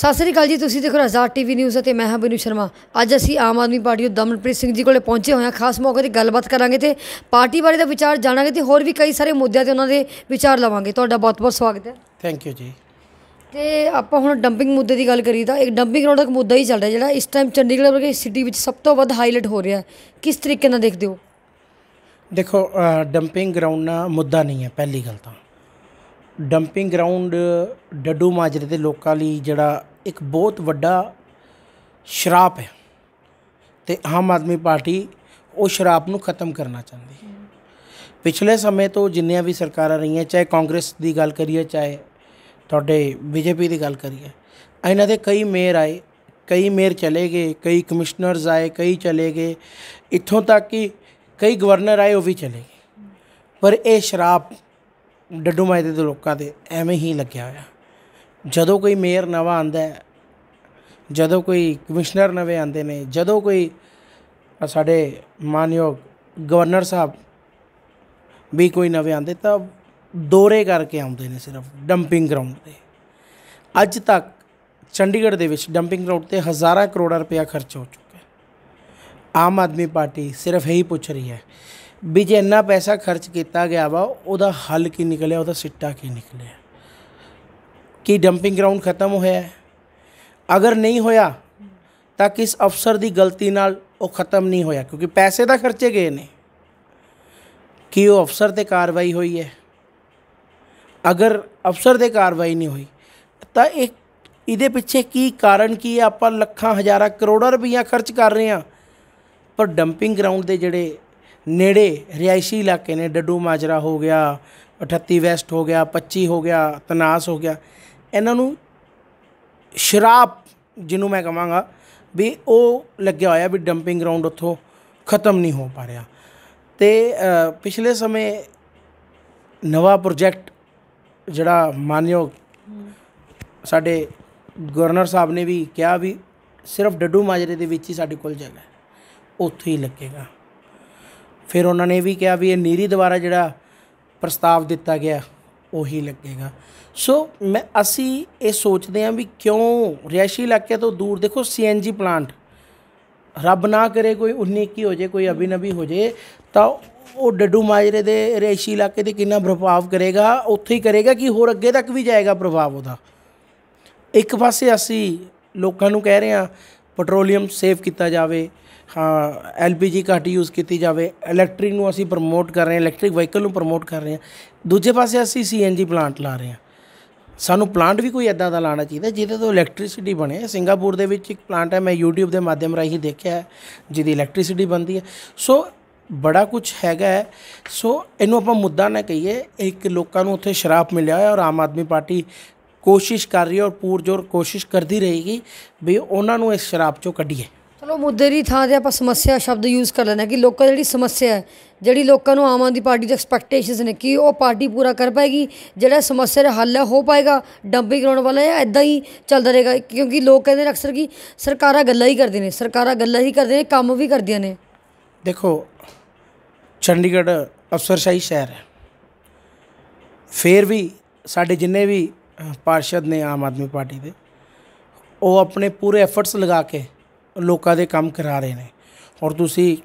ਸਤਿ ਸ੍ਰੀ ਅਕਾਲ ਜੀ ਤੁਸੀਂ ਦੇਖ ਰਹੇ ਹੋ ਟੀਵੀ ਨਿਊਜ਼ ਅਤੇ ਮੈਂ ਹਾਂ ਬਿਨੂ ਸ਼ਰਮਾ ਅੱਜ ਅਸੀਂ ਆਮ ਆਦਮੀ ਪਾਰਟੀ ਦੇ ਦਮਨਪ੍ਰੀਤ ਸਿੰਘ ਜੀ ਕੋਲੇ ਪਹੁੰਚੇ ਹੋਏ ਹਾਂ ਖਾਸ ਮੌਕੇ ਤੇ ਗੱਲਬਾਤ ਕਰਾਂਗੇ ਤੇ ਪਾਰਟੀ ਬਾਰੇ ਦਾ ਵਿਚਾਰ ਜਾਣਾਂਗੇ ਤੇ ਹੋਰ ਵੀ ਕਈ ਸਾਰੇ ਮੁੱਦਿਆਂ ਤੇ ਉਹਨਾਂ ਦੇ ਵਿਚਾਰ ਲਵਾਂਗੇ ਤੁਹਾਡਾ ਬਹੁਤ-ਬਹੁਤ ਸਵਾਗਤ ਹੈ ਥੈਂਕ ਯੂ ਜੀ ਤੇ ਆਪਾਂ ਹੁਣ ਡੰਪਿੰਗ ਮੁੱਦੇ ਦੀ ਗੱਲ ਕਰੀ ਤਾਂ ਇੱਕ ਡੰਪਿੰਗ ਗਰਾਊਂਡ ਦਾ ਮੁੱਦਾ ਹੀ ਚੱਲ ਰਿਹਾ ਜਿਹੜਾ ਇਸ ਟਾਈਮ ਚੰਡੀਗੜ੍ਹ ਵਰਗੇ ਸਿਟੀ ਵਿੱਚ ਸਭ ਤੋਂ ਵੱਧ ਹਾਈਲਾਈਟ ਹੋ ਰਿਹਾ ਕਿਸ ਤਰੀਕੇ ਨਾਲ ਦੇਖਦੇ ਹੋ ਦੇਖੋ ਡੰਪਿੰਗ ਗਰਾਊਂਡ ਨਾ ਮੁੱਦਾ ਨਹੀਂ ਹੈ ਪਹਿਲੀ ਗੱਲ ਤਾਂ ਡੰਪਿੰਗ ਗਰਾਊਂਡ ਡੱਡੂ ਮਾਜਰੇ ਦੇ ਲੋਕਾਂ ਲਈ ਜਿਹੜਾ ਇੱਕ ਬਹੁਤ ਵੱਡਾ ਸ਼ਰਾਪ ਹੈ ਤੇ ਆਮ ਆਦਮੀ ਪਾਰਟੀ ਉਹ ਸ਼ਰਾਪ ਨੂੰ ਖਤਮ ਕਰਨਾ ਚਾਹੁੰਦੀ ਹੈ ਪਿਛਲੇ ਸਮੇਂ ਤੋਂ ਜਿੰਨੀਆਂ ਵੀ ਸਰਕਾਰਾਂ ਰਹੀਆਂ ਚਾਹੇ ਕਾਂਗਰਸ ਦੀ ਗੱਲ ਕਰੀਏ ਚਾਹੇ ਤੁਹਾਡੇ ਬੀਜੇਪੀ ਦੀ ਗੱਲ ਕਰੀਏ ਇਹਨਾਂ ਦੇ ਕਈ ਮੇਅਰ ਆਏ ਕਈ ਮੇਅਰ ਚਲੇ ਗਏ ਕਈ ਕਮਿਸ਼ਨਰਸ ਆਏ ਕਈ ਚਲੇ ਗਏ ਇੱਥੋਂ ਤੱਕ ਕਿ ਕਈ ਗਵਰਨਰ ਆਏ ਉਹ ਵੀ ਚਲੇ ਗਏ ਪਰ ਇਹ ਸ਼ਰਾਪ ਡੱਡੂ ਮਾਜਦੇ ਦੇ ਲੋਕਾਂ ਤੇ ਐਵੇਂ ਹੀ ਲੱਗਿਆ ਹੋਇਆ ਜਦੋਂ ਕੋਈ ਮੇਅਰ ਨਵਾਂ ਆਂਦਾ ਹੈ ਜਦੋਂ ਕੋਈ ਕਮਿਸ਼ਨਰ ਨਵੇਂ ਆਂਦੇ ਨੇ ਜਦੋਂ ਕੋਈ ਸਾਡੇ ਮਾਨਯੋਗ ਗਵਰਨਰ ਸਾਹਿਬ ਵੀ ਕੋਈ ਨਵੇਂ ਆਂਦੇ ਤਾਂ ਦੌਰੇ ਕਰਕੇ ਆਉਂਦੇ ਨੇ ਸਿਰਫ ਡੰਪਿੰਗ ਗਰਾਊਂਡ ਤੇ ਅੱਜ ਤੱਕ ਚੰਡੀਗੜ੍ਹ ਦੇ ਵਿੱਚ ਡੰਪਿੰਗ ਗਰਾਊਂਡ ਤੇ ਹਜ਼ਾਰਾਂ ਕਰੋੜਾਂ ਰੁਪਇਆ ਖਰਚ ਹੋ ਚੁੱਕਾ ਹੈ ਆਮ ਆਦਮੀ ਪਾਰਟੀ ਸਿਰਫ ਇਹੀ ਪੁੱਛ ਰਹੀ ਹੈ ਵੀ ਜੇ ਇੰਨਾ ਪੈਸਾ ਖਰਚ ਕੀਤਾ ਗਿਆ ਵਾ ਉਹਦਾ ਹੱਲ ਕੀ ਨਿਕਲਿਆ ਉਹਦਾ ਸਿੱਟਾ ਕੀ ਨਿਕਲਿਆ ਕੀ ਡੰਪਿੰਗ ਗਰਾਊਂਡ ਖਤਮ ਹੋਇਆ ਹੈ ਅਗਰ ਨਹੀਂ ਹੋਇਆ ਤਾਂ ਕਿਸ ਅਫਸਰ ਦੀ ਗਲਤੀ ਨਾਲ ਉਹ ਖਤਮ ਨਹੀਂ ਹੋਇਆ ਕਿਉਂਕਿ ਪੈਸੇ ਤਾਂ ਖਰਚੇ ਗਏ ਨੇ ਕੀ ਉਹ ਅਫਸਰ ਤੇ ਕਾਰਵਾਈ ਹੋਈ ਹੈ ਅਗਰ ਅਫਸਰ ਦੇ ਕਾਰਵਾਈ ਨਹੀਂ ਹੋਈ ਤਾਂ ਇਹ ਇਹਦੇ ਪਿੱਛੇ ਕੀ ਕਾਰਨ ਕੀ ਆਪਾਂ ਲੱਖਾਂ ਹਜ਼ਾਰਾਂ ਕਰੋੜਾਂ ਰੁਪਈਆ ਖਰਚ ਕਰ ਰਹੇ ਆ ਪਰ ਡੰਪਿੰਗ ਗਰਾਊਂਡ ਦੇ ਜਿਹੜੇ ਨੇੜੇ ਰਿਆਇਸ਼ੀ ਇਲਾਕੇ ਨੇ ਡੱਡੂ ਮਾਜਰਾ ਹੋ ਗਿਆ 38 ਵੈਸਟ ਹੋ ਗਿਆ 25 ਹੋ ਗਿਆ ਤਨਾਸ ਹੋ ਗਿਆ ਇਹਨਾਂ ਨੂੰ ਸ਼ਰਾਬ ਜਿਹਨੂੰ ਮੈਂ ਕਹਾਂਗਾ ਵੀ ਉਹ ਲੱਗਿਆ ਹੋਇਆ ਵੀ ਡੰਪਿੰਗ ਗਰਾਊਂਡ ਉੱਥੋਂ ਖਤਮ ਨਹੀਂ ਹੋ ਪਾ ਰਿਹਾ ਤੇ ਪਿਛਲੇ ਸਮੇਂ ਨਵਾਂ ਪ੍ਰੋਜੈਕਟ ਜਿਹੜਾ ਮਾਨਯੋਗ ਸਾਡੇ ਗਵਰਨਰ ਸਾਹਿਬ ਨੇ ਵੀ ਕਿਹਾ ਵੀ ਸਿਰਫ ਡੱਡੂ ਮਾਜਰੇ ਦੇ ਵਿੱਚ ਹੀ ਸਾਡੇ ਕੋਲ ਜਗ੍ਹਾ ਹੈ ਉੱਥੇ ਹੀ ਲੱਗੇਗਾ ਫਿਰ ਉਹਨਾਂ ਨੇ ਵੀ ਕਿਹਾ ਵੀ ਇਹ ਨੀਰੀ ਦੁਆਰਾ ਜਿਹੜਾ ਪ੍ਰਸਤਾਵ ਦਿੱਤਾ ਗਿਆ ਉਹੀ ਲੱਗੇਗਾ ਸੋ ਮੈਂ ਅਸੀਂ ਇਹ ਸੋਚਦੇ ਹਾਂ ਵੀ ਕਿਉਂ ਰਿਆਸ਼ੀ ਇਲਾਕੇ ਤੋਂ ਦੂਰ ਦੇਖੋ ਸੀਐਨਜੀ ਪਲਾਂਟ ਰੱਬ ਨਾ ਕਰੇ ਕੋਈ 19 ਕੀ ਹੋ ਜੇ ਕੋਈ ਅਭਿਨਵੀ ਹੋ ਜੇ ਤਾਂ ਉਹ ਡੱਡੂ ਮਾਜਰੇ ਦੇ ਰਿਆਸ਼ੀ ਇਲਾਕੇ ਤੇ ਕਿੰਨਾ ਪ੍ਰਭਾਵ ਕਰੇਗਾ ਉੱਥੇ ਹੀ ਕਰੇਗਾ ਕਿ ਹੋਰ ਅੱਗੇ ਤੱਕ ਵੀ ਜਾਏਗਾ ਪ੍ਰਭਾਵ ਉਹਦਾ ਇੱਕ ਪਾਸੇ ਅਸੀਂ ਲੋਕਾਂ ਨੂੰ ਕਹਿ ਰਹੇ ਹਾਂ ਪੈਟਰੋਲੀਅਮ ਸੇਵ ਕੀਤਾ ਜਾਵੇ ਹਾਂ ਐਲਪੀਜੀ ਘੱਟ ਯੂਜ਼ ਕੀਤੀ ਜਾਵੇ ਇਲੈਕਟ੍ਰਿਕ ਨੂੰ ਅਸੀਂ ਪ੍ਰਮੋਟ ਕਰ ਰਹੇ ਹਾਂ ਇਲੈਕਟ੍ਰਿਕ ਵਹੀਕਲ ਨੂੰ ਪ੍ਰਮੋਟ ਕਰ ਰਹੇ ਹਾਂ ਦੂਜੇ ਪਾਸੇ ਅਸੀਂ ਸੀਐਨਜੀ ਪਲਾਂਟ ਲਾ ਰਹੇ ਹਾਂ ਸਾਨੂੰ ਪਲਾਂਟ ਵੀ ਕੋਈ ਐਦਾਂ ਦਾ ਲਾਣਾ ਚਾਹੀਦਾ ਜਿਹਦੇ ਤੋਂ ਇਲੈਕਟ੍ਰਿਸਿਟੀ ਬਣੇ ਸਿੰਗਾਪੁਰ ਦੇ ਵਿੱਚ ਇੱਕ ਪਲਾਂਟ ਹੈ ਮੈਂ YouTube ਦੇ ਮਾਧਿਅਮ ਰਾਹੀਂ ਦੇਖਿਆ ਹੈ ਜਿਹਦੀ ਇਲੈਕਟ੍ਰਿਸਿਟੀ ਬਣਦੀ ਹੈ ਸੋ ਬੜਾ ਕੁਝ ਹੈਗਾ ਹੈ ਸੋ ਇਹਨੂੰ ਆਪਾਂ ਮੁੱਦਾ ਨਾ ਕਹੀਏ ਇੱਕ ਲੋਕਾਂ ਨੂੰ ਉੱਥੇ ਸ਼ਰਾਪ ਮਿਲਿਆ ਹੈ ਔਰ ਆਮ ਆਦਮੀ ਪਾਰਟੀ ਕੋਸ਼ਿਸ਼ ਕਰ ਰਹੀ ਹੈ ਔਰ ਪੂਰਜੋਰ ਕੋਸ਼ਿਸ਼ ਕਰਦੀ ਰਹੇਗੀ ਵੀ ਉਹਨਾਂ ਨੂੰ ਇਸ ਸ਼ਰਾਪ ਚੋਂ ਕੱਢੀਏ ਚਲੋ ਮੁੱਦੇ ਦੀ ਥਾਂ ਤੇ ਆਪਾਂ ਸਮੱਸਿਆ ਸ਼ਬਦ ਯੂਜ਼ ਕਰ ਲੈਣਾ ਕਿ ਲੋਕਾਂ ਦੀ ਜਿਹੜੀ ਸਮੱਸਿਆ ਹੈ ਜਿਹੜੀ ਲੋਕਾਂ ਨੂੰ ਆਮ ਆਦਮੀ ਪਾਰਟੀ ਦੇ ਐਕਸਪੈਕਟੇਸ਼ਨਸ ਨੇ ਕਿ ਉਹ ਪਾਰਟੀ ਪੂਰਾ ਕਰ ਪਾਏਗੀ ਜਿਹੜਾ ਸਮੱਸਿਆ ਦਾ ਹੱਲ ਹੋ ਪਾਏਗਾ ਡੰਪਿੰਗ ਕਰਾਉਣ ਵਾਲਾ ਜਾਂ ਐਦਾਂ ਹੀ ਚੱਲਦਾ ਰਹੇਗਾ ਕਿਉਂਕਿ ਲੋਕ ਕਹਿੰਦੇ ਨੇ ਅਕਸਰ ਕਿ ਸਰਕਾਰਾਂ ਗੱਲਾਂ ਹੀ ਕਰਦੇ ਨੇ ਸਰਕਾਰਾਂ ਗੱਲਾਂ ਹੀ ਕਰਦੇ ਨੇ ਕੰਮ ਵੀ ਕਰਦੀਆਂ ਨੇ ਦੇਖੋ ਚੰਡੀਗੜ੍ਹ ਅਫਸਰਸ਼ਾਹੀ ਸ਼ਹਿਰ ਹੈ ਫੇਰ ਵੀ ਸਾਡੇ ਜਿੰਨੇ ਵੀ ਪਾਰਸ਼ਦ ਨੇ ਆਮ ਆਦਮੀ ਪਾਰਟੀ ਦੇ ਉਹ ਆਪਣੇ ਪੂਰੇ ਐਫਰਟਸ ਲਗਾ ਕੇ ਲੋਕਾਂ ਦੇ ਕੰਮ ਕਰਾ ਰਹੇ ਨੇ ਔਰ ਤੁਸੀਂ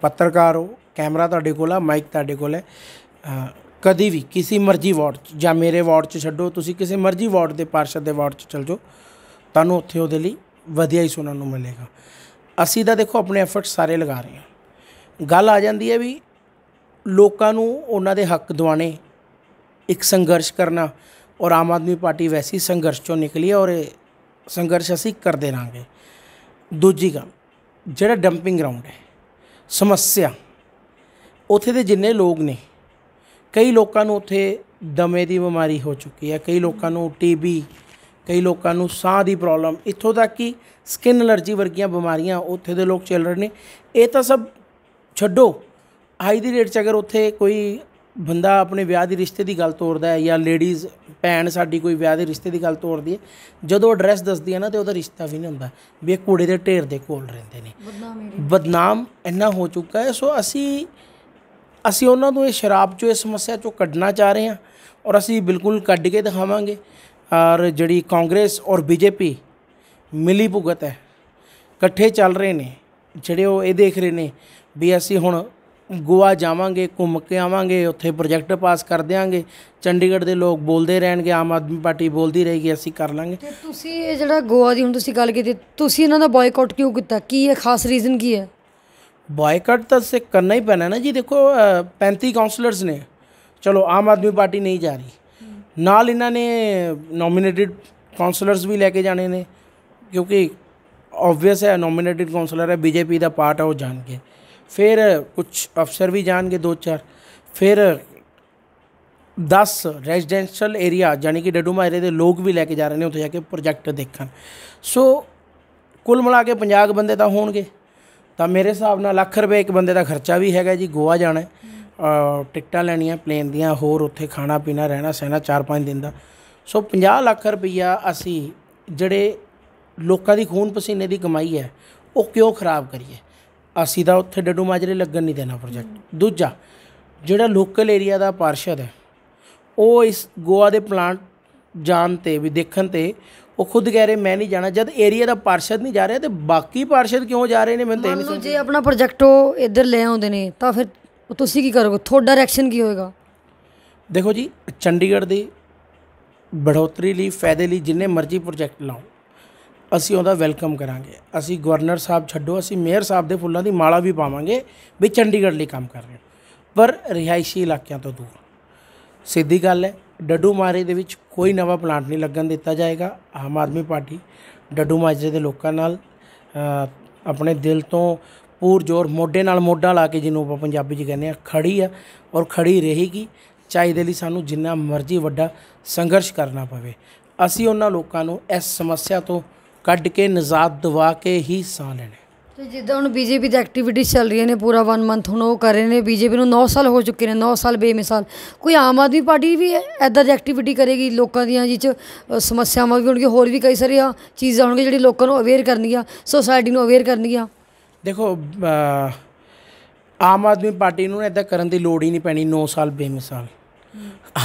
ਪੱਤਰਕਾਰ ਹੋ ਕੈਮਰਾ ਤੁਹਾਡੇ ਕੋਲ ਆ ਮਾਈਕ ਤੁਹਾਡੇ ਕੋਲ ਹੈ ਕਦੀ ਵੀ ਕਿਸੇ ਮਰਜ਼ੀ ਵਾਰਡ ਜਾਂ ਮੇਰੇ ਵਾਰਡ 'ਚ ਛੱਡੋ ਤੁਸੀਂ ਕਿਸੇ ਮਰਜ਼ੀ ਵਾਰਡ ਦੇ ਪਾਰਸ਼ਦ ਦੇ ਵਾਰਡ 'ਚ ਚਲ ਜਾਓ ਤੁਹਾਨੂੰ ਉੱਥੇ ਉਹਦੇ ਲਈ ਵਧੀਆ ਹੀ ਸੁਣਨ ਨੂੰ ਮਿਲੇਗਾ ਅਸੀਂ ਤਾਂ ਦੇਖੋ ਆਪਣੇ ਐਫਰਟ ਸਾਰੇ ਲਗਾ ਰਹੇ ਹਾਂ ਗੱਲ ਆ ਜਾਂਦੀ ਹੈ ਵੀ ਲੋਕਾਂ ਨੂੰ ਉਹਨਾਂ ਦੇ ਹੱਕ ਦਿਵਾਣੇ ਇੱਕ ਸੰਘਰਸ਼ ਕਰਨਾ ਔਰ ਆਮ ਆਦਮੀ ਪਾਰਟੀ ਵੈਸੀ ਸੰਘਰਸ਼ ਚੋਂ ਨਿਕਲੀ ਔਰ ਸੰਘਰਸ਼ ਅਸੀਂ ਕਰਦੇ ਰਾਂਗੇ ਦੂਜੀ ਗੱਲ ਜਿਹੜਾ ਡੰਪਿੰਗ ਗਰਾਊਂਡ ਹੈ ਸਮੱਸਿਆ ਉੱਥੇ ਦੇ ਜਿੰਨੇ ਲੋਕ ਨੇ ਕਈ ਲੋਕਾਂ ਨੂੰ ਉੱਥੇ ਦਮੇ ਦੀ ਬਿਮਾਰੀ ਹੋ ਚੁੱਕੀ ਹੈ ਕਈ ਲੋਕਾਂ ਨੂੰ ਟੀਬੀ ਕਈ ਲੋਕਾਂ ਨੂੰ ਸਾਹ ਦੀ ਪ੍ਰੋਬਲਮ ਇੱਥੋਂ ਤੱਕ ਕਿ ਸਕਿਨ ਅਲਰਜੀ ਵਰਗੀਆਂ ਬਿਮਾਰੀਆਂ ਉੱਥੇ ਦੇ ਲੋਕ ਚੱਲ ਰਹੇ ਨੇ ਇਹ ਤਾਂ ਸਭ ਛੱਡੋ ਆਈ ਦੀ ਰੇਟ 'ਚ ਅਗਰ ਉੱਥੇ ਕੋਈ ਬੰਦਾ ਆਪਣੇ ਵਿਆਹ ਦੀ ਰਿਸ਼ਤੇ ਦੀ ਗੱਲ ਤੋੜਦਾ ਹੈ ਜਾਂ ਲੇਡੀਜ਼ ਭੈਣ ਸਾਡੀ ਕੋਈ ਵਿਆਹ ਦੇ ਰਿਸ਼ਤੇ ਦੀ ਗੱਲ ਤੋੜਦੀ ਹੈ ਜਦੋਂ ਐਡਰੈਸ ਦੱਸਦੀ ਹੈ ਨਾ ਤੇ ਉਹਦਾ ਰਿਸ਼ਤਾ ਵੀ ਨਹੀਂ ਹੁੰਦਾ ਵੀ ਇਹ ਕੂੜੇ ਦੇ ਢੇਰ ਦੇ ਕੋਲ ਰਹਿੰਦੇ ਨੇ ਬਦਨਾਮ ਇੰਨਾ ਹੋ ਚੁੱਕਾ ਹੈ ਸੋ ਅਸੀਂ ਅਸੀਂ ਉਹਨਾਂ ਨੂੰ ਇਹ ਸ਼ਰਾਬ ਚੋਂ ਇਸ ਸਮੱਸਿਆ ਚੋਂ ਕੱਢਣਾ ਚਾਹ ਰਹੇ ਹਾਂ ਔਰ ਅਸੀਂ ਬਿਲਕੁਲ ਕੱਢ ਕੇ ਦਿਖਾਵਾਂਗੇ ਔਰ ਜਿਹੜੀ ਕਾਂਗਰਸ ਔਰ ਬੀਜੇਪੀ ਮਿਲੀ ਭੁਗਤ ਹੈ ਇਕੱਠੇ ਚੱਲ ਰਹੇ ਨੇ ਜਿਹੜੇ ਉਹ ਇਹ ਦੇਖ ਰਹੇ ਨੇ ਵੀ ਅਸੀਂ ਹੁਣ ਗੋਆ ਜਾਵਾਂਗੇ ਘੁੰਮ ਕੇ ਆਵਾਂਗੇ ਉੱਥੇ ਪ੍ਰੋਜੈਕਟ ਪਾਸ ਕਰ ਦੇਾਂਗੇ ਚੰਡੀਗੜ੍ਹ ਦੇ ਲੋਕ ਬੋਲਦੇ ਰਹਿਣਗੇ ਆਮ ਆਦਮੀ ਪਾਰਟੀ ਬੋਲਦੀ ਰਹੇਗੀ ਅਸੀਂ ਕਰ ਲਾਂਗੇ ਤੇ ਤੁਸੀਂ ਇਹ ਜਿਹੜਾ ਗੋਆ ਦੀ ਹੁਣ ਤੁਸੀਂ ਗੱਲ ਕੀਤੀ ਤੁਸੀਂ ਇਹਨਾਂ ਦਾ ਬਾਇਕਾਟ ਕਿਉਂ ਕੀਤਾ ਕੀ ਹੈ ਖਾਸ ਰੀਜ਼ਨ ਕੀ ਹੈ ਬਾਇਕਾਟ ਤਾਂ ਸੇ ਕਰਨਾ ਹੀ ਪੈਣਾ ਨਾ ਜੀ ਦੇਖੋ 35 ਕਾਉਂਸਲਰਸ ਨੇ ਚਲੋ ਆਮ ਆਦਮੀ ਪਾਰਟੀ ਨਹੀਂ ਜਾ ਰਹੀ ਨਾਲ ਇਹਨਾਂ ਨੇ ਨੋਮੀਨੇਟਿਡ ਕਾਉਂਸਲਰਸ ਵੀ ਲੈ ਕੇ ਜਾਣੇ ਨੇ ਕਿਉਂਕਿ ਆਬਵੀਅਸ ਹੈ ਨੋਮੀਨੇਟਿਡ ਕਾਉਂਸਲਰ ਹੈ ਬੀਜੇਪੀ ਦਾ ਪਾਰਟ ਹੈ ਉਹ ਕੇ ਫਿਰ ਕੁਝ ਅਫਸਰ ਵੀ ਜਾਣਗੇ ਦੋ ਚਾਰ ਫਿਰ 10 ਰੈਜ਼ੀਡੈਂਸ਼ੀਅਲ ਏਰੀਆ ਜਾਨੀ ਕਿ ਡੱਡੂ ਮਾਰੇ ਦੇ ਲੋਕ ਵੀ ਲੈ ਕੇ ਜਾ ਰਹੇ ਨੇ ਉੱਥੇ ਜਾ ਕੇ ਪ੍ਰੋਜੈਕਟ ਦੇਖਣ ਸੋ ਕੁੱਲ ਮਿਲਾ ਕੇ 50 ਬੰਦੇ ਤਾਂ ਹੋਣਗੇ ਤਾਂ ਮੇਰੇ ਹਿਸਾਬ ਨਾਲ ਲੱਖ ਰੁਪਏ ਇੱਕ ਬੰਦੇ ਦਾ ਖਰਚਾ ਵੀ ਹੈਗਾ ਜੀ ਗੋਆ ਜਾਣਾ ਟਿਕਟਾਂ ਲੈਣੀਆਂ ਪਲੇਨ ਦੀਆਂ ਹੋਰ ਉੱਥੇ ਖਾਣਾ ਪੀਣਾ ਰਹਿਣਾ ਸਹਿਣਾ 4-5 ਦਿਨ ਦਾ ਸੋ 50 ਲੱਖ ਰੁਪਈਆ ਅਸੀਂ ਜਿਹੜੇ ਲੋਕਾਂ ਦੀ ਖੂਨ ਪਸੀਨੇ ਦੀ ਕਮਾਈ ਹੈ ਉਹ ਕਿਉਂ ਖਰਾਬ ਕਰੀਏ ਅਸੀਂ ਤਾਂ ਉੱਥੇ ਡੱਡੂ ਮਾਜਰੇ ਲੱਗਣ ਨਹੀਂ ਦੇਣਾ ਪ੍ਰੋਜੈਕਟ ਦੂਜਾ ਜਿਹੜਾ ਲੋਕਲ ਏਰੀਆ ਦਾ ਪਾਰਸ਼ਦ ਹੈ ਉਹ ਇਸ ਗੋਆ ਦੇ ਪਲਾਂਟ ਜਾਣ ਤੇ ਵੀ ਦੇਖਣ ਤੇ ਉਹ ਖੁਦ ਕਹਿ ਰਹੇ ਮੈਂ ਨਹੀਂ ਜਾਣਾ ਜਦ ਏਰੀਆ ਦਾ ਪਾਰਸ਼ਦ ਨਹੀਂ ਜਾ ਰਿਹਾ ਤੇ ਬਾਕੀ ਪਾਰਸ਼ਦ ਕਿਉਂ ਜਾ ਰਹੇ ਨੇ ਮੈਨੂੰ ਤਾਂ ਨਹੀਂ ਸਮਝ ਜੇ ਆਪਣਾ ਪ੍ਰੋਜੈਕਟ ਉਹ ਇੱਧਰ ਲੈ ਆਉਂਦੇ ਨੇ ਤਾਂ ਫਿਰ ਤੁਸੀਂ ਕੀ ਕਰੋਗੇ ਤੁਹਾਡਾ ਡਾਇਰੈਕਸ਼ਨ ਕੀ ਹੋਏਗਾ ਦੇਖੋ ਜੀ ਚੰਡੀਗੜ੍ਹ ਦੇ ਬੜੋਤਰੀ ਲਈ ਫਾਇਦੇ ਲਈ ਜਿੰਨੇ ਮਰਜ਼ੀ ਪ੍ਰੋਜੈਕਟ ਲਾਓ ਅਸੀਂ ਉਹਦਾ ਵੈਲਕਮ ਕਰਾਂਗੇ ਅਸੀਂ ਗਵਰਨਰ ਸਾਹਿਬ ਛੱਡੋ ਅਸੀਂ ਮੇਅਰ ਸਾਹਿਬ ਦੇ ਫੁੱਲਾਂ ਦੀ ਮਾਲਾ ਵੀ ਪਾਵਾਂਗੇ ਵੀ ਚੰਡੀਗੜ੍ਹ ਲਈ ਕੰਮ ਕਰ ਰਹੇ ਪਰ ਰਿਹਾਇਸ਼ੀ ਇਲਾਕਿਆਂ ਤੋਂ ਦੂਰ ਸਿੱਧੀ ਗੱਲ ਹੈ ਡੱਡੂ ਮਾਰੇ ਦੇ ਵਿੱਚ ਕੋਈ ਨਵਾਂ ਪਲਾਂਟ ਨਹੀਂ ਲੱਗਣ ਦਿੱਤਾ ਜਾਏਗਾ ਆਮ ਆਦਮੀ ਪਾਰਟੀ ਡੱਡੂ ਮਾਜਰੇ ਦੇ ਲੋਕਾਂ ਨਾਲ ਆਪਣੇ ਦਿਲ ਤੋਂ ਪੂਰ ਜੋਰ ਮੋਢੇ ਨਾਲ ਮੋਢਾ ਲਾ ਕੇ ਜਿਹਨੂੰ ਆਪਾਂ ਪੰਜਾਬੀ 'ਚ ਕਹਿੰਦੇ ਆ ਖੜੀ ਆ ਔਰ ਖੜੀ ਰਹੇਗੀ ਚਾਹੀਦੇ ਲਈ ਸਾਨੂੰ ਜਿੰਨਾ ਮਰਜ਼ੀ ਵੱਡਾ ਸੰਘਰਸ਼ ਕਰਨਾ ਪਵੇ ਅਸੀਂ ਉਹਨਾਂ ਲੋਕਾਂ ਨੂੰ ਇਸ ਸਮੱਸਿਆ ਤੋਂ ਕੱਢ ਕੇ ਨਜ਼ਾਤ ਦਵਾ ਕੇ ਹੀ ਸਾਹ ਲੈਣੇ ਤੇ ਜਿੱਦਾਂ ਹੁਣ ਬੀਜੇਪੀ ਦੀ ਐਕਟੀਵਿਟੀ ਚੱਲ ਰਹੀਆਂ ਨੇ ਪੂਰਾ 1 ਮੰਥ ਹੁਣ ਉਹ ਕਰ ਰਹੇ ਨੇ ਬੀਜੇਪੀ ਨੂੰ 9 ਸਾਲ ਹੋ ਚੁੱਕੇ ਨੇ 9 ਸਾਲ ਬੇਮਿਸਾਲ ਕੋਈ ਆਮ ਆਦਮੀ ਪਾਰਟੀ ਵੀ ਐਦਾਂ ਦੀ ਐਕਟੀਵਿਟੀ ਕਰੇਗੀ ਲੋਕਾਂ ਦੀਆਂ ਜਿੱਚ ਸਮੱਸਿਆਵਾਂ ਵੀ ਹੋਣਗੀਆਂ ਹੋਰ ਵੀ ਕਈ ਸਾਰੀਆਂ ਚੀਜ਼ਾਂ ਹੋਣਗੀਆਂ ਜਿਹੜੀ ਲੋਕਾਂ ਨੂੰ ਅਵੇਅਰ ਕਰਨਗੀਆਂ ਸੋਸਾਇਟੀ ਨੂੰ ਅਵੇਅਰ ਕਰਨਗੀਆਂ ਦੇਖੋ ਆਮ ਆਦਮੀ ਪਾਰਟੀ ਨੂੰ ਐਦਾਂ ਕਰਨ ਦੀ ਲੋੜ ਹੀ ਨਹੀਂ ਪੈਣੀ 9 ਸਾਲ ਬੇਮਿਸਾਲ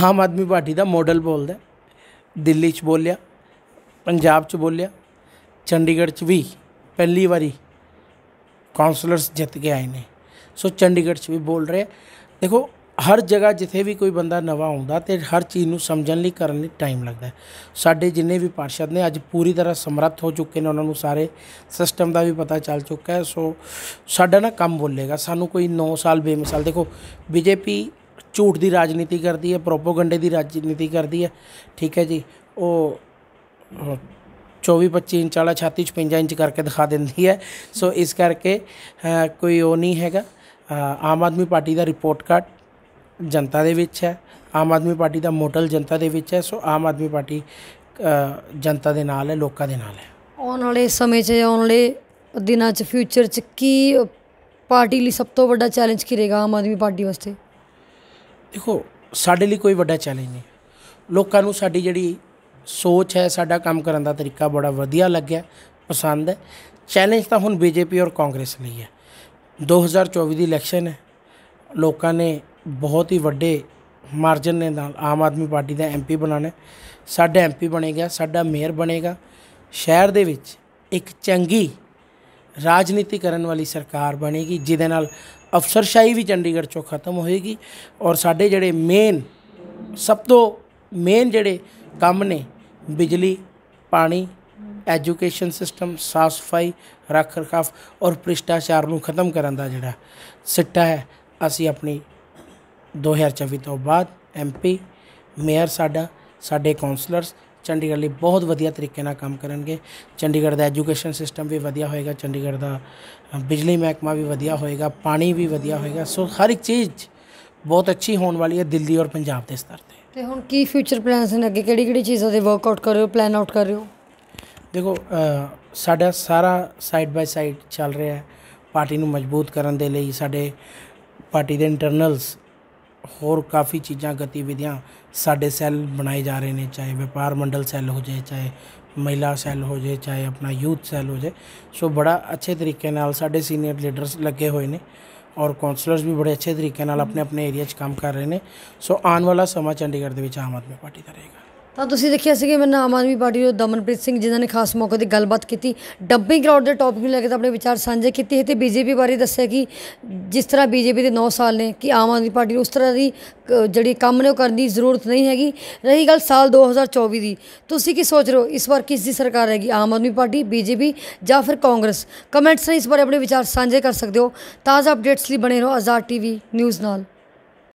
ਆਮ ਆਦਮੀ ਪਾਰਟੀ ਦਾ ਮਾਡਲ ਬੋਲਦਾ ਦਿੱਲੀ 'ਚ ਬੋਲਿਆ ਪੰਜਾਬ 'ਚ ਬੋਲਿਆ ਚੰਡੀਗੜ੍ਹ 'ਚ ਵੀ ਪਹਿਲੀ ਵਾਰੀ ਕਾਉਂਸਲਰਸ ਜਿੱਤ ਕੇ ਆਏ ਨੇ ਸੋ ਚੰਡੀਗੜ੍ਹ 'ਚ ਵੀ ਬੋਲ ਰਹੇ ਦੇਖੋ ਹਰ ਜਗ੍ਹਾ ਜਿੱਥੇ ਵੀ ਕੋਈ ਬੰਦਾ ਨਵਾਂ ਆਉਂਦਾ ਤੇ ਹਰ ਚੀਜ਼ ਨੂੰ ਸਮਝਣ ਲਈ ਕਰਨ ਲਈ ਟਾਈਮ ਲੱਗਦਾ ਸਾਡੇ ਜਿੰਨੇ ਵੀ ਪਾਰਸ਼ਦ ਨੇ ਅੱਜ ਪੂਰੀ ਤਰ੍ਹਾਂ ਸਮਰੱਥ ਹੋ ਚੁੱਕੇ ਨੇ ਉਹਨਾਂ ਨੂੰ ਸਾਰੇ ਸਿਸਟਮ ਦਾ ਵੀ ਪਤਾ ਚੱਲ ਚੁੱਕਾ ਹੈ ਸੋ ਸਾਡਾ ਨਾ ਕੰਮ ਬੋਲੇਗਾ ਸਾਨੂੰ ਕੋਈ 9 ਸਾਲ ਬੇਮਿਸਾਲ ਦੇਖੋ ਬੀਜੇਪੀ ਝੂਠ ਦੀ ਰਾਜਨੀਤੀ ਕਰਦੀ ਹੈ ਪ੍ਰੋਪਗੈਂਡੇ ਦੀ ਰਾਜਨੀਤੀ ਕਰਦੀ ਹੈ ਠੀਕ ਹੈ ਜੀ ਉਹ 24 25 ਇੰਚ ਵਾਲਾ ਛਾਤੀ 56 ਇੰਚ ਕਰਕੇ ਦਿਖਾ ਦਿੰਦੀ ਹੈ ਸੋ ਇਸ ਕਰਕੇ ਕੋਈ ਉਹ ਨਹੀਂ ਹੈਗਾ ਆਮ ਆਦਮੀ ਪਾਰਟੀ ਦਾ ਰਿਪੋਰਟ ਕਾਰਡ ਜਨਤਾ ਦੇ ਵਿੱਚ ਹੈ ਆਮ ਆਦਮੀ ਪਾਰਟੀ ਦਾ ਮੋਟਲ ਜਨਤਾ ਦੇ ਵਿੱਚ ਹੈ ਸੋ ਆਮ ਆਦਮੀ ਪਾਰਟੀ ਜਨਤਾ ਦੇ ਨਾਲ ਹੈ ਲੋਕਾਂ ਦੇ ਨਾਲ ਹੈ ਆਉਣ ਵਾਲੇ ਸਮੇਂ 'ਚ ਆਉਣ ਵਾਲੇ ਦਿਨਾਂ 'ਚ ਫਿਊਚਰ 'ਚ ਕੀ ਪਾਰਟੀ ਲਈ ਸਭ ਤੋਂ ਵੱਡਾ ਚੈਲੰਜ ਕੀ ਰਹੇਗਾ ਆਮ ਆਦਮੀ ਪਾਰਟੀ ਵਾਸਤੇ ਦੇਖੋ ਸਾਡੇ ਲਈ ਕੋਈ ਵੱਡਾ ਚੈਲੰਜ ਨਹੀਂ ਲੋਕਾਂ ਨੂੰ ਸਾਡੀ ਜਿਹੜੀ ਸੋਚ ਹੈ ਸਾਡਾ ਕੰਮ ਕਰਨ ਦਾ ਤਰੀਕਾ ਬੜਾ ਵਧੀਆ ਲੱਗਿਆ ਪਸੰਦ ਹੈ ਚੈਲੰਜ ਤਾਂ ਹੁਣ ਬੀਜੇਪੀ ਔਰ ਕਾਂਗਰਸ ਲਈ ਹੈ 2024 ਦੀ ਇਲੈਕਸ਼ਨ ਹੈ ਲੋਕਾਂ ਨੇ ਬਹੁਤ ਹੀ ਵੱਡੇ ਮਾਰਜਨ ਦੇ ਨਾਲ ਆਮ ਆਦਮੀ ਪਾਰਟੀ ਦਾ ਐਮਪੀ ਬਣਾਣਾ ਸਾਡਾ ਐਮਪੀ ਬਣੇਗਾ ਸਾਡਾ ਮੇਅਰ ਬਣੇਗਾ ਸ਼ਹਿਰ ਦੇ ਵਿੱਚ ਇੱਕ ਚੰਗੀ ਰਾਜਨੀਤੀ ਕਰਨ ਵਾਲੀ ਸਰਕਾਰ ਬਣੇਗੀ ਜਿਹਦੇ ਨਾਲ ਅਫਸਰਸ਼ਾਹੀ ਵੀ ਚੰਡੀਗੜ੍ਹ ਚੋਂ ਖਤਮ ਹੋਏਗੀ ਔਰ ਸਾਡੇ ਜਿਹੜੇ ਮੇਨ ਸਭ ਤੋਂ ਮੇਨ ਜਿਹੜੇ ਕੰਮ ਨੇ ਬਿਜਲੀ ਪਾਣੀ ਐਜੂਕੇਸ਼ਨ ਸਿਸਟਮ ਸਾਫ ਸਫਾਈ ਰੱਖ ਰਖਾਵ ਔਰ ਭ੍ਰਿਸ਼ਟਾਚਾਰ ਨੂੰ ਖਤਮ ਕਰਨ ਦਾ ਜਿਹੜਾ ਸਿੱਟਾ ਹੈ ਅਸੀਂ ਆਪਣੀ 2024 ਤੋਂ ਬਾਅਦ ਐਮਪੀ ਮੇਅਰ ਸਾਡਾ ਸਾਡੇ ਕਾਉਂਸਲਰਸ ਚੰਡੀਗੜ੍ਹ ਲਈ ਬਹੁਤ ਵਧੀਆ ਤਰੀਕੇ ਨਾਲ ਕੰਮ ਕਰਨਗੇ ਚੰਡੀਗੜ੍ਹ ਦਾ ਐਜੂਕੇਸ਼ਨ ਸਿਸਟਮ ਵੀ ਵਧੀਆ ਹੋਏਗਾ ਚੰਡੀਗੜ੍ਹ ਦਾ ਬਿਜਲੀ ਮਹਿਕਮਾ ਵੀ ਵਧੀਆ ਹੋਏਗਾ ਪਾਣੀ ਵੀ ਵਧੀਆ ਹੋਏਗਾ ਸੋ ਹਰ ਇੱਕ ਚੀਜ਼ ਬਹੁਤ ਅੱਛੀ ਹੋਣ ਵਾਲੀ ਹੈ ਦਿੱਲੀ ਔਰ ਪੰਜਾਬ ਦੇ ਸਤਰ ਤੇ ਤੇ ਹੁਣ ਕੀ ਫਿਊਚਰ ਪਲਾਨਸ ਨੇ ਅੱਗੇ ਕਿਹੜੀ ਕਿਹੜੀ ਚੀਜ਼ਾਂ ਦੇ ਵਰਕਆਊਟ ਕਰ ਰਹੇ ਹੋ ਪਲਾਨ ਆਊਟ ਕਰ ਰਹੇ ਹੋ ਦੇਖੋ ਸਾਡਾ ਸਾਰਾ ਸਾਈਡ ਬਾਈ ਸਾਈਡ ਚੱਲ ਰਿਹਾ ਹੈ ਪਾਰਟੀ ਨੂੰ ਮਜ਼ਬੂਤ ਕਰਨ ਦੇ ਲਈ ਸਾਡੇ ਪਾਰਟੀ ਦੇ ਇੰਟਰਨਲਸ ਹੋਰ ਕਾਫੀ ਚੀਜ਼ਾਂ ਗਤੀਵਿਧੀਆਂ ਸਾਡੇ ਸੈੱਲ ਬਣਾਏ ਜਾ ਰਹੇ ਨੇ ਚਾਹੇ ਵਪਾਰ ਮੰਡਲ ਸੈੱਲ ਹੋ ਜਾਏ ਚਾਹੇ ਮਹਿਲਾ ਸੈੱਲ ਹੋ ਜਾਏ ਚਾਹੇ ਆਪਣਾ ਯੂਥ ਸੈੱਲ ਹੋ ਜਾਏ ਸੋ ਬੜਾ ਅੱਛੇ ਤਰੀਕੇ ਨਾਲ ਸਾਡੇ ਸੀਨੀਅਰ ਲੀਡਰਸ ਲੱਗੇ ਹੋਏ ਨੇ ਔਰ ਕਾਉਂਸਲਰਸ ਵੀ ਬੜੇ ਅੱਛੇ ਤਰੀਕੇ ਨਾਲ ਆਪਣੇ ਆਪਣੇ ਏਰੀਆ 'ਚ ਕੰਮ ਕਰ ਰਹੇ ਨੇ ਸੋ ਆਉਣ ਵਾਲਾ ਸਮਾਂ ਚੰਡੀਗੜ੍ਹ ਦੇ ਵਿੱਚ ਆਮ ਆਦਮੀ ਪਾਰਟੀ ਦਾ ਰਹੇਗਾ ਤਾਂ ਤੁਸੀਂ ਦੇਖਿਆ ਸੀ ਕਿ ਮੈਂ ਆਮ ਆਦਮੀ ਪਾਰਟੀ ਦੇ ਦਮਨਪ੍ਰੀਤ ਸਿੰਘ ਜਿਨ੍ਹਾਂ ਨੇ ਖਾਸ ਮੌਕੇ ਤੇ ਗੱਲਬਾਤ ਕੀਤੀ ਡੰਪਿੰਗ ਗਰਾਊਂਡ ਦੇ ਟੌਪਿਕ ਨੂੰ ਲੈ ਕੇ ਤਾਂ ਆਪਣੇ ਵਿਚਾਰ ਸਾਂਝੇ ਕੀਤੇ ਤੇ ਬੀਜੇਪੀ ਬਾਰੇ ਦੱਸਿਆ ਕਿ ਜਿਸ ਤਰ੍ਹਾਂ ਬੀਜੇਪੀ ਦੇ 9 ਸਾਲ ਨੇ ਕਿ ਆਮ ਆਦਮੀ ਪਾਰਟੀ ਉਸ ਤਰ੍ਹਾਂ ਦੀ ਜਿਹੜੀ ਕੰਮ ਨੇ ਉਹ ਕਰਨ ਦੀ ਜ਼ਰੂਰਤ ਨਹੀਂ ਹੈਗੀ ਰਹੀ ਗੱਲ ਸਾਲ 2024 ਦੀ ਤੁਸੀਂ ਕੀ ਸੋਚ ਰਹੇ ਹੋ ਇਸ ਵਾਰ ਕਿਸ ਦੀ ਸਰਕਾਰ ਹੈਗੀ ਆਮ ਆਦਮੀ ਪਾਰਟੀ ਬੀਜੇਪੀ ਜਾਂ ਫਿਰ ਕਾਂਗਰਸ ਕਮੈਂਟਸ ਰਾਹੀਂ ਇਸ ਬਾਰੇ ਆਪਣੇ ਵਿਚਾਰ ਸਾਂਝੇ ਕਰ ਸਕਦੇ ਹੋ ਤਾਜ਼ਾ ਅਪਡੇਟਸ ਲਈ ਬਣੇ ਰਹੋ ਆਜ਼ਾਦ ਟੀਵੀ ਨਿਊਜ਼ ਨਾਲ